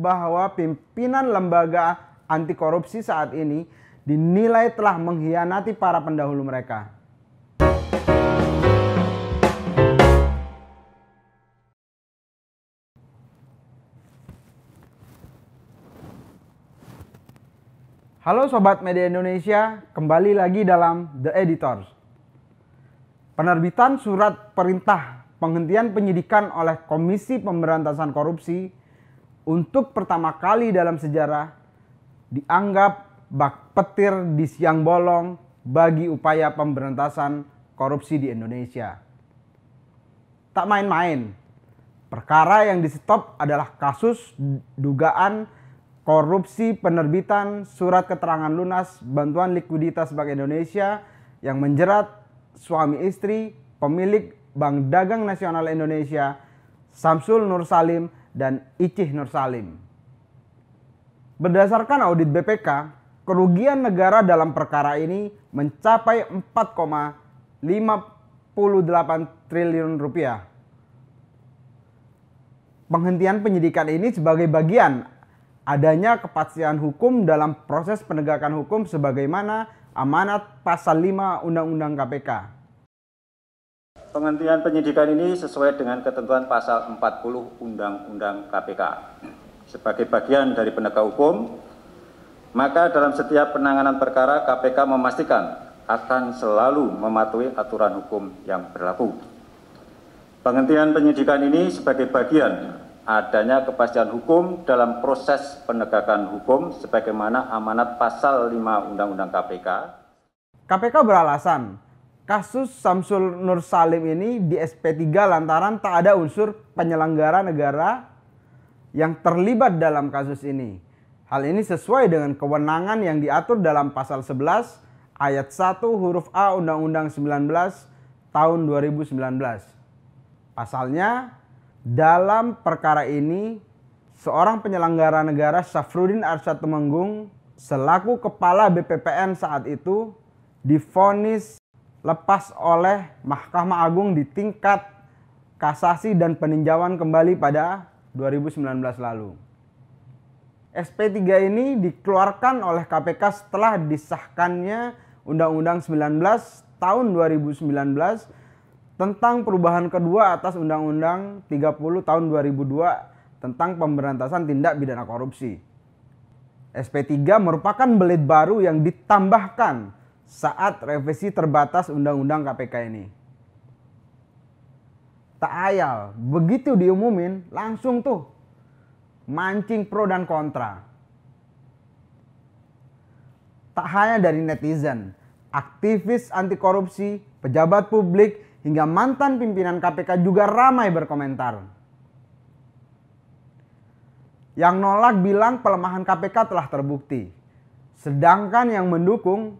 bahwa pimpinan lembaga anti korupsi saat ini dinilai telah mengkhianati para pendahulu mereka. Halo Sobat Media Indonesia, kembali lagi dalam The Editors. Penerbitan surat perintah penghentian penyidikan oleh Komisi Pemberantasan Korupsi untuk pertama kali dalam sejarah dianggap bak petir di siang bolong bagi upaya pemberantasan korupsi di Indonesia. Tak main-main, perkara yang disetop adalah kasus dugaan korupsi penerbitan surat keterangan lunas bantuan likuiditas Bank Indonesia yang menjerat suami istri pemilik Bank Dagang Nasional Indonesia Samsul Nur Salim dan Icih Nur Salim. Berdasarkan audit BPK, kerugian negara dalam perkara ini mencapai 4,58 triliun rupiah. Penghentian penyidikan ini sebagai bagian adanya kepastian hukum dalam proses penegakan hukum sebagaimana amanat pasal 5 Undang-Undang KPK penghentian penyidikan ini sesuai dengan ketentuan pasal 40 Undang-Undang KPK. Sebagai bagian dari penegak hukum, maka dalam setiap penanganan perkara KPK memastikan akan selalu mematuhi aturan hukum yang berlaku. Penghentian penyidikan ini sebagai bagian adanya kepastian hukum dalam proses penegakan hukum sebagaimana amanat pasal 5 Undang-Undang KPK. KPK beralasan kasus Samsul Nur Salim ini di SP3 lantaran tak ada unsur penyelenggara negara yang terlibat dalam kasus ini. Hal ini sesuai dengan kewenangan yang diatur dalam pasal 11 ayat 1 huruf A Undang-Undang 19 tahun 2019. Pasalnya, dalam perkara ini seorang penyelenggara negara Syafruddin Arsyad Temenggung selaku kepala BPPN saat itu difonis lepas oleh Mahkamah Agung di tingkat kasasi dan peninjauan kembali pada 2019 lalu. SP3 ini dikeluarkan oleh KPK setelah disahkannya Undang-Undang 19 tahun 2019 tentang perubahan kedua atas Undang-Undang 30 tahun 2002 tentang pemberantasan tindak pidana korupsi. SP3 merupakan belit baru yang ditambahkan saat revisi terbatas Undang-Undang KPK ini. Tak ayal, begitu diumumin langsung tuh mancing pro dan kontra. Tak hanya dari netizen, aktivis anti korupsi, pejabat publik, hingga mantan pimpinan KPK juga ramai berkomentar. Yang nolak bilang pelemahan KPK telah terbukti. Sedangkan yang mendukung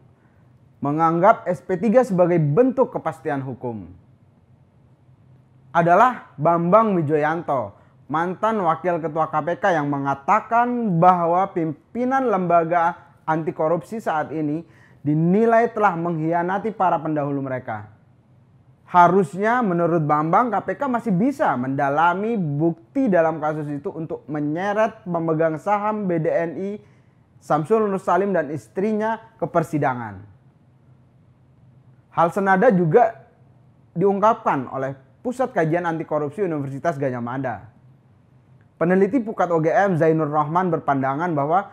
menganggap SP3 sebagai bentuk kepastian hukum adalah Bambang Wijoyanto, mantan wakil ketua KPK yang mengatakan bahwa pimpinan lembaga anti korupsi saat ini dinilai telah mengkhianati para pendahulu mereka. Harusnya menurut Bambang KPK masih bisa mendalami bukti dalam kasus itu untuk menyeret pemegang saham BDNI Samsul Nur Salim dan istrinya ke persidangan. Hal senada juga diungkapkan oleh Pusat Kajian Anti Korupsi Universitas Gajah Mada. Peneliti Pukat OGM Zainur Rahman berpandangan bahwa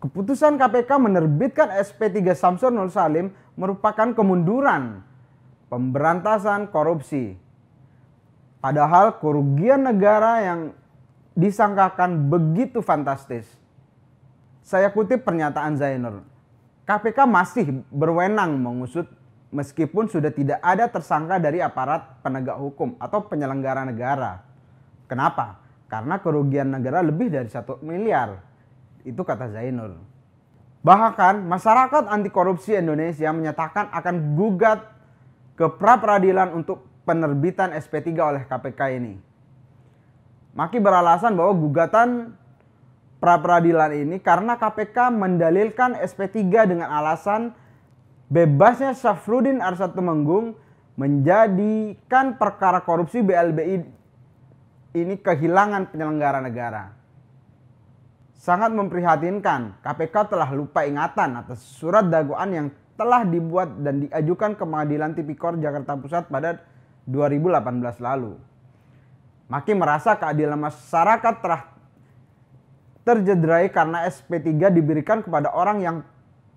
keputusan KPK menerbitkan SP3 Samsur Nur Salim merupakan kemunduran pemberantasan korupsi. Padahal kerugian negara yang disangkakan begitu fantastis. Saya kutip pernyataan Zainur, KPK masih berwenang mengusut meskipun sudah tidak ada tersangka dari aparat penegak hukum atau penyelenggara negara. Kenapa? Karena kerugian negara lebih dari satu miliar. Itu kata Zainul. Bahkan masyarakat anti korupsi Indonesia menyatakan akan gugat ke pra peradilan untuk penerbitan SP3 oleh KPK ini. Maki beralasan bahwa gugatan pra peradilan ini karena KPK mendalilkan SP3 dengan alasan bebasnya Syafruddin Arsad Tumenggung menjadikan perkara korupsi BLBI ini kehilangan penyelenggara negara. Sangat memprihatinkan, KPK telah lupa ingatan atas surat dakwaan yang telah dibuat dan diajukan ke Pengadilan Tipikor Jakarta Pusat pada 2018 lalu. Makin merasa keadilan masyarakat telah terjedrai karena SP3 diberikan kepada orang yang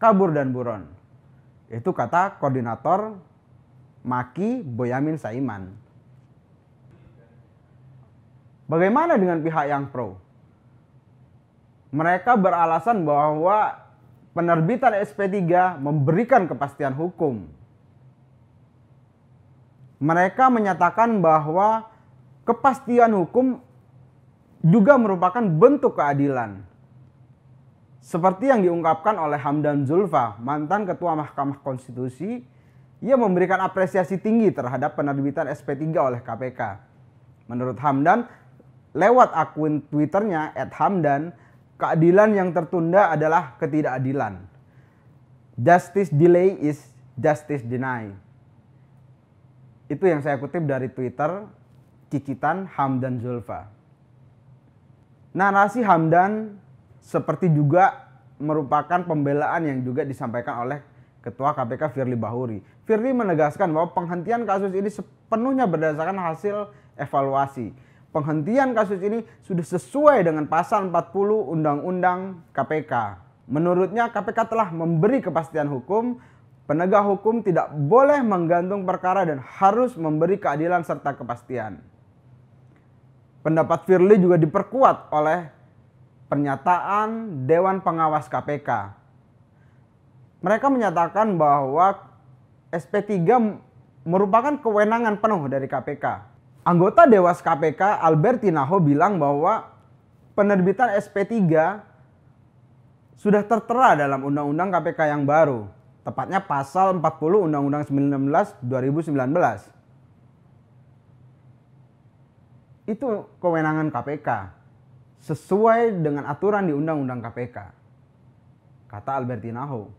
kabur dan buron. Itu kata koordinator Maki Boyamin Saiman. Bagaimana dengan pihak yang pro? Mereka beralasan bahwa penerbitan SP3 memberikan kepastian hukum. Mereka menyatakan bahwa kepastian hukum juga merupakan bentuk keadilan seperti yang diungkapkan oleh Hamdan Zulfa, mantan Ketua Mahkamah Konstitusi, ia memberikan apresiasi tinggi terhadap penerbitan SP3 oleh KPK. Menurut Hamdan, lewat akun Twitternya @hamdan, keadilan yang tertunda adalah ketidakadilan. Justice delay is justice deny. Itu yang saya kutip dari Twitter cicitan Hamdan Zulfa. Narasi Hamdan seperti juga merupakan pembelaan yang juga disampaikan oleh Ketua KPK Firly Bahuri. Firly menegaskan bahwa penghentian kasus ini sepenuhnya berdasarkan hasil evaluasi. Penghentian kasus ini sudah sesuai dengan pasal 40 Undang-Undang KPK. Menurutnya KPK telah memberi kepastian hukum, penegak hukum tidak boleh menggantung perkara dan harus memberi keadilan serta kepastian. Pendapat Firly juga diperkuat oleh pernyataan Dewan Pengawas KPK. Mereka menyatakan bahwa SP3 merupakan kewenangan penuh dari KPK. Anggota Dewas KPK Albert Tinaho bilang bahwa penerbitan SP3 sudah tertera dalam Undang-Undang KPK yang baru, tepatnya pasal 40 Undang-Undang 19 2019. Itu kewenangan KPK sesuai dengan aturan di Undang-Undang KPK. Kata Alberti Naho.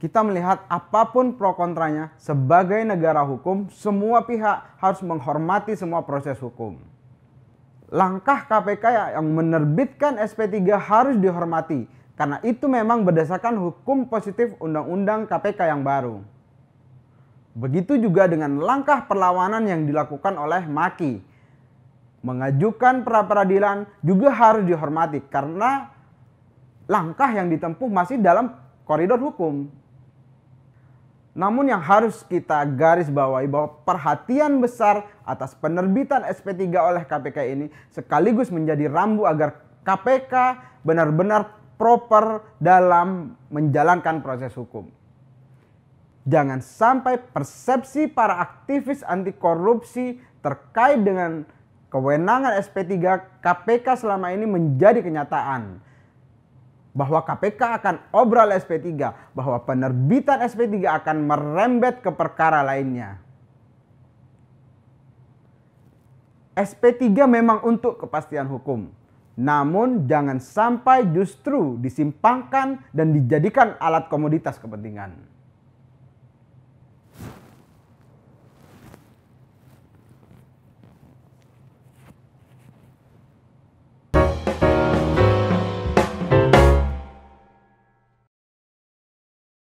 Kita melihat apapun pro kontranya sebagai negara hukum, semua pihak harus menghormati semua proses hukum. Langkah KPK yang menerbitkan SP3 harus dihormati karena itu memang berdasarkan hukum positif Undang-Undang KPK yang baru. Begitu juga dengan langkah perlawanan yang dilakukan oleh Maki mengajukan pra peradilan juga harus dihormati karena langkah yang ditempuh masih dalam koridor hukum. Namun yang harus kita garis bawahi bahwa perhatian besar atas penerbitan SP3 oleh KPK ini sekaligus menjadi rambu agar KPK benar-benar proper dalam menjalankan proses hukum. Jangan sampai persepsi para aktivis anti korupsi terkait dengan kewenangan SP3 KPK selama ini menjadi kenyataan bahwa KPK akan obral SP3, bahwa penerbitan SP3 akan merembet ke perkara lainnya. SP3 memang untuk kepastian hukum. Namun jangan sampai justru disimpangkan dan dijadikan alat komoditas kepentingan.